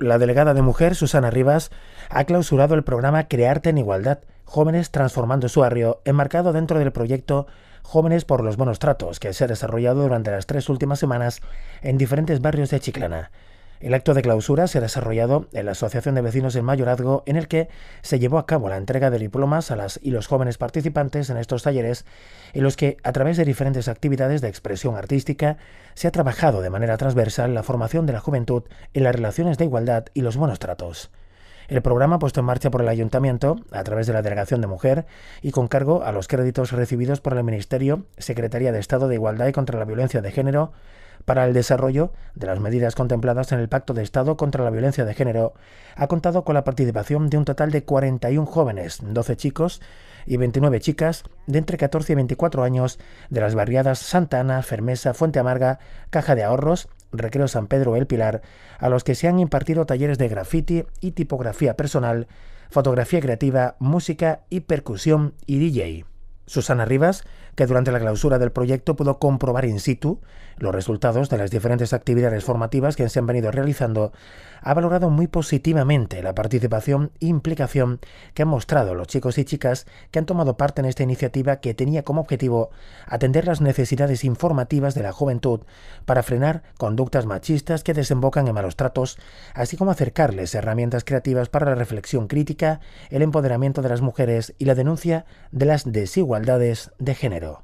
La delegada de mujer, Susana Rivas, ha clausurado el programa Crearte en Igualdad, Jóvenes Transformando su Barrio, enmarcado dentro del proyecto Jóvenes por los Buenos Tratos, que se ha desarrollado durante las tres últimas semanas en diferentes barrios de Chiclana. El acto de clausura se ha desarrollado en la Asociación de Vecinos del Mayorazgo, en el que se llevó a cabo la entrega de diplomas a las y los jóvenes participantes en estos talleres, en los que, a través de diferentes actividades de expresión artística, se ha trabajado de manera transversal la formación de la juventud en las relaciones de igualdad y los buenos tratos. El programa puesto en marcha por el Ayuntamiento, a través de la Delegación de Mujer, y con cargo a los créditos recibidos por el Ministerio, Secretaría de Estado de Igualdad y contra la Violencia de Género, para el desarrollo de las medidas contempladas en el Pacto de Estado contra la Violencia de Género ha contado con la participación de un total de 41 jóvenes, 12 chicos y 29 chicas de entre 14 y 24 años de las barriadas Santa Ana, Fermesa, Fuente Amarga, Caja de Ahorros, Recreo San Pedro El Pilar, a los que se han impartido talleres de graffiti y tipografía personal, fotografía creativa, música y percusión y DJ. Susana Rivas, que durante la clausura del proyecto pudo comprobar in situ los resultados de las diferentes actividades formativas que se han venido realizando, ha valorado muy positivamente la participación e implicación que han mostrado los chicos y chicas que han tomado parte en esta iniciativa que tenía como objetivo atender las necesidades informativas de la juventud para frenar conductas machistas que desembocan en malos tratos, así como acercarles herramientas creativas para la reflexión crítica, el empoderamiento de las mujeres y la denuncia de las desigualdades desigualdades de género.